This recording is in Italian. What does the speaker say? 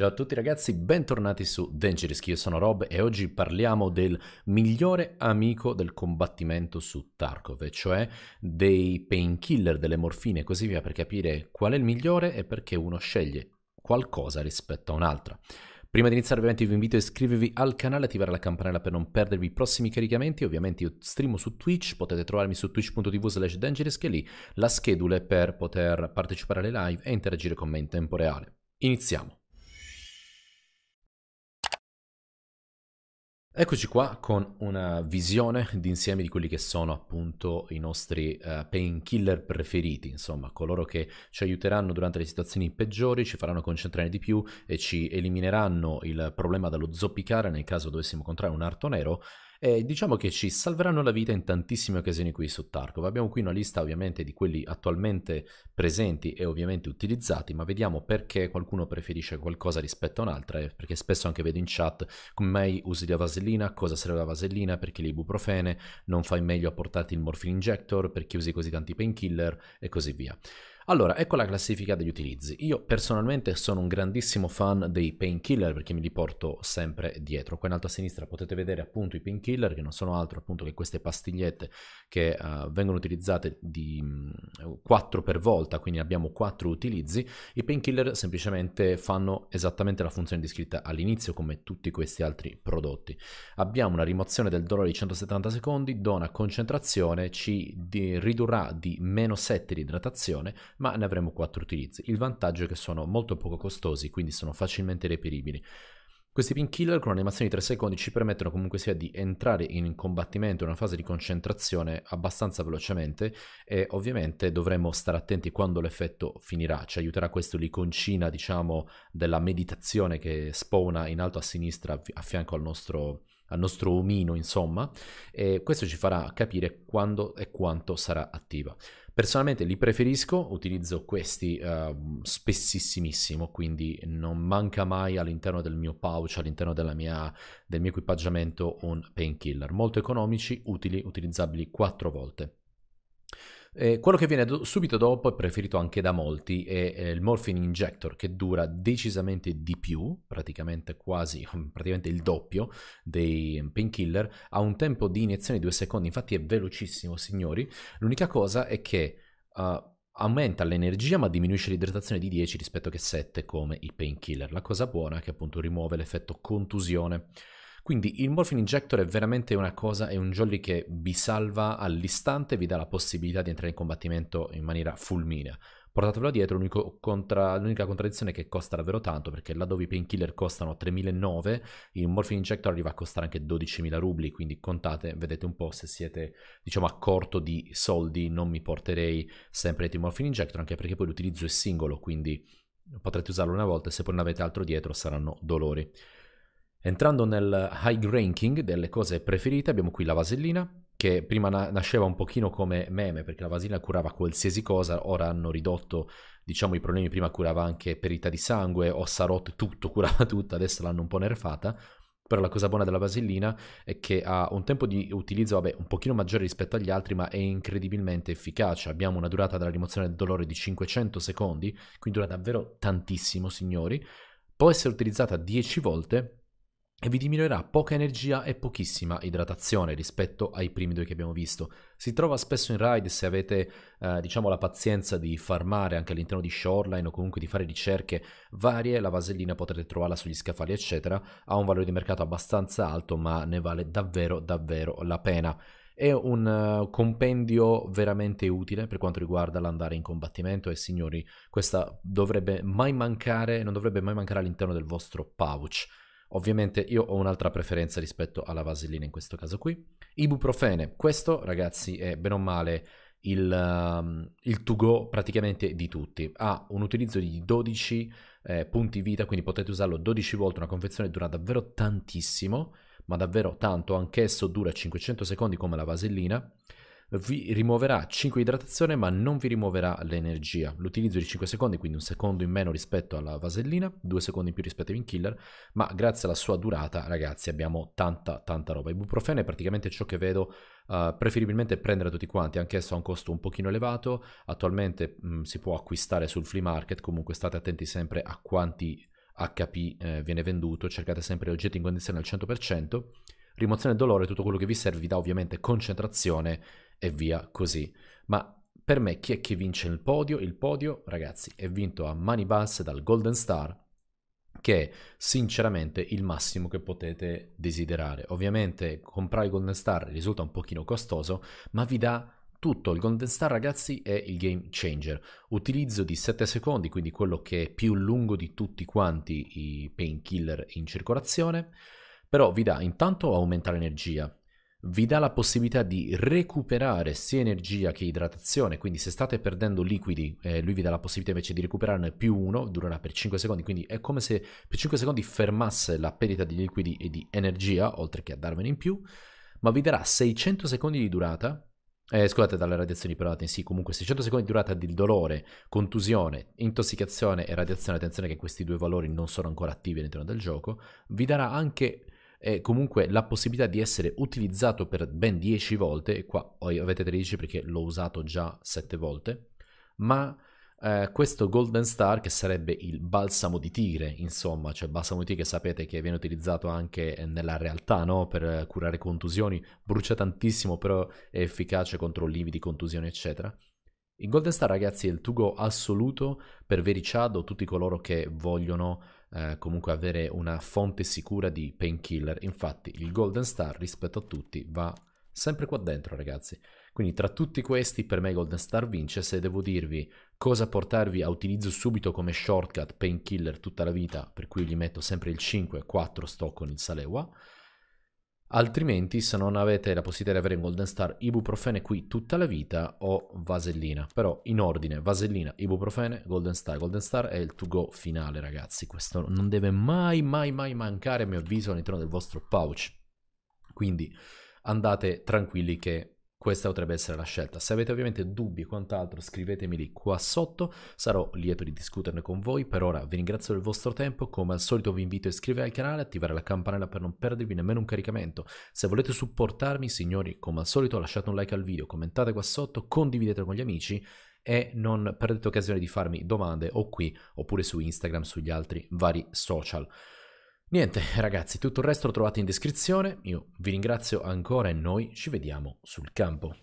Ciao a tutti ragazzi, bentornati su Dangerous, io sono Rob e oggi parliamo del migliore amico del combattimento su Tarkov, cioè dei painkiller, delle morfine e così via per capire qual è il migliore e perché uno sceglie qualcosa rispetto a un'altra. Prima di iniziare ovviamente vi invito a iscrivervi al canale, attivare la campanella per non perdervi i prossimi caricamenti, ovviamente io streamo su Twitch, potete trovarmi su twitch.tv slash dangerous che lì la schedule per poter partecipare alle live e interagire con me in tempo reale. Iniziamo! Eccoci qua con una visione d'insieme di quelli che sono appunto i nostri uh, painkiller preferiti, insomma, coloro che ci aiuteranno durante le situazioni peggiori, ci faranno concentrare di più e ci elimineranno il problema dello zoppicare nel caso dovessimo contrarre un arto nero e diciamo che ci salveranno la vita in tantissime occasioni qui su Tarkov. Abbiamo qui una lista ovviamente di quelli attualmente presenti e ovviamente utilizzati, ma vediamo perché qualcuno preferisce qualcosa rispetto a un'altra, eh? perché spesso anche vedo in chat come mai usi la vasellina, cosa serve la vasellina, perché l'ibuprofene, non fai meglio a portarti il morphine injector, perché usi così tanti painkiller e così via. Allora, ecco la classifica degli utilizzi. Io personalmente sono un grandissimo fan dei painkiller perché me li porto sempre dietro. Qua in alto a sinistra potete vedere appunto i painkiller che non sono altro appunto che queste pastigliette che uh, vengono utilizzate di mh, mm, 4 per volta, quindi abbiamo 4 utilizzi. I painkiller semplicemente fanno esattamente la funzione descritta all'inizio come tutti questi altri prodotti. Abbiamo una rimozione del dolore di 170 secondi, dona concentrazione, ci di ridurrà di meno 7 di ma ne avremo 4 utilizzi. Il vantaggio è che sono molto poco costosi, quindi sono facilmente reperibili. Questi killer con animazioni di 3 secondi ci permettono comunque sia di entrare in combattimento, in una fase di concentrazione abbastanza velocemente e ovviamente dovremo stare attenti quando l'effetto finirà, ci aiuterà questo l'iconcina diciamo della meditazione che spawna in alto a sinistra a fianco al nostro, al nostro omino insomma e questo ci farà capire quando e quanto sarà attiva. Personalmente li preferisco, utilizzo questi uh, spessissimissimo, quindi non manca mai all'interno del mio pouch, all'interno mia, del mio equipaggiamento un painkiller. Molto economici, utili, utilizzabili quattro volte. Eh, quello che viene do- subito dopo è preferito anche da molti, è, è, il morphine injector che dura decisamente di più, praticamente quasi praticamente il doppio dei painkiller, ha un tempo di iniezione di 2 secondi, infatti è velocissimo signori, l'unica cosa è che uh, aumenta l'energia ma diminuisce l'idratazione di 10 rispetto che 7 come i painkiller, la cosa buona è che appunto rimuove l'effetto contusione quindi il Morphine Injector è veramente una cosa, è un jolly che vi salva all'istante, vi dà la possibilità di entrare in combattimento in maniera fulminea. Portatevelo dietro, contra, l'unica contraddizione è che costa davvero tanto, perché laddove i painkiller costano 3.900, il Morphine Injector arriva a costare anche 12.000 rubli, quindi contate, vedete un po' se siete, diciamo, a corto di soldi, non mi porterei sempre il Morphine Injector, anche perché poi l'utilizzo è singolo, quindi potrete usarlo una volta e se poi non avete altro dietro saranno dolori. Entrando nel high ranking delle cose preferite abbiamo qui la vasellina, che prima na- nasceva un pochino come meme perché la vasellina curava qualsiasi cosa, ora hanno ridotto diciamo i problemi, prima curava anche perita di sangue, ossa rotte, tutto, curava tutto, adesso l'hanno un po' nerfata, però la cosa buona della vasellina è che ha un tempo di utilizzo vabbè, un pochino maggiore rispetto agli altri ma è incredibilmente efficace abbiamo una durata della rimozione del dolore di 500 secondi quindi dura davvero tantissimo signori può essere utilizzata 10 volte e vi diminuirà poca energia e pochissima idratazione rispetto ai primi due che abbiamo visto. Si trova spesso in ride se avete eh, diciamo la pazienza di farmare anche all'interno di shoreline o comunque di fare ricerche varie, la vasellina potrete trovarla sugli scaffali eccetera, ha un valore di mercato abbastanza alto ma ne vale davvero davvero la pena. È un uh, compendio veramente utile per quanto riguarda l'andare in combattimento e signori, questa dovrebbe mai mancare, non dovrebbe mai mancare all'interno del vostro pouch Ovviamente io ho un'altra preferenza rispetto alla vasellina in questo caso qui. Ibuprofene, questo ragazzi è bene o male il, um, il to go praticamente di tutti. Ha un utilizzo di 12 eh, punti vita, quindi potete usarlo 12 volte, una confezione dura davvero tantissimo, ma davvero tanto, anch'esso dura 500 secondi come la vasellina vi rimuoverà 5 idratazione ma non vi rimuoverà l'energia. L'utilizzo di 5 secondi, quindi un secondo in meno rispetto alla vasellina, 2 secondi in più rispetto a Winkiller, ma grazie alla sua durata, ragazzi, abbiamo tanta tanta roba. Ibuprofene è praticamente ciò che vedo Uh, preferibilmente prendere tutti quanti, anch'esso ha un costo un pochino elevato, attualmente mh, mm, si può acquistare sul flea market, comunque state attenti sempre a quanti HP eh, viene venduto, cercate sempre oggetti in condizione al 100%, rimozione del dolore, tutto quello che vi serve vi dà ovviamente concentrazione e via così. Ma per me chi è che vince il podio? Il podio, ragazzi, è vinto a mani basse dal Golden Star, che è sinceramente il massimo che potete desiderare. Ovviamente comprare il Golden Star risulta un pochino costoso, ma vi dà tutto. Il Golden Star, ragazzi, è il game changer. Utilizzo di 7 secondi, quindi quello che è più lungo di tutti quanti i painkiller in circolazione però vi dà intanto aumenta l'energia, vi dà la possibilità di recuperare sia energia che idratazione, quindi se state perdendo liquidi, eh, lui vi dà la possibilità invece di recuperarne più uno, durerà per 5 secondi, quindi è come se per 5 secondi fermasse la perdita di liquidi e di energia, oltre che a darvene in più, ma vi darà 600 secondi di durata, eh, scusate dalle radiazioni perorate, sì, comunque 600 secondi di durata del dolore, contusione, intossicazione e radiazione, attenzione che questi due valori non sono ancora attivi all'interno del gioco, vi darà anche e comunque la possibilità di essere utilizzato per ben 10 volte, e qua avete 13 perché l'ho usato già 7 volte, ma eh, questo Golden Star che sarebbe il balsamo di tigre, insomma, cioè il balsamo di tigre sapete che viene utilizzato anche nella realtà, no? Per curare contusioni, brucia tantissimo però è efficace contro lividi, contusioni eccetera. Il Golden Star, ragazzi, è il tugo assoluto per Vericiado, tutti coloro che vogliono eh, comunque avere una fonte sicura di painkiller. Infatti, il Golden Star, rispetto a tutti, va sempre qua dentro, ragazzi. Quindi, tra tutti questi, per me Golden Star vince. Se devo dirvi cosa portarvi a utilizzo subito come shortcut painkiller tutta la vita, per cui gli metto sempre il 5-4 sto con il Salewa. Altrimenti, se non avete la possibilità di avere un Golden Star ibuprofene qui tutta la vita o vasellina. Però in ordine, vasellina, ibuprofene, Golden Star. Golden Star è il to go finale, ragazzi. Questo non deve mai, mai, mai mancare, a mio avviso, all'interno del vostro pouch. Quindi andate tranquilli che questa potrebbe essere la scelta. Se avete ovviamente dubbi o quant'altro scrivetemeli qua sotto, sarò lieto di discuterne con voi. Per ora vi ringrazio del vostro tempo, come al solito vi invito a iscrivervi al canale, attivare la campanella per non perdervi nemmeno un caricamento. Se volete supportarmi signori, come al solito lasciate un like al video, commentate qua sotto, condividetelo con gli amici e non perdete occasione di farmi domande o qui oppure su Instagram, sugli altri vari social. Niente ragazzi, tutto il resto lo trovate in descrizione, io vi ringrazio ancora e noi ci vediamo sul campo.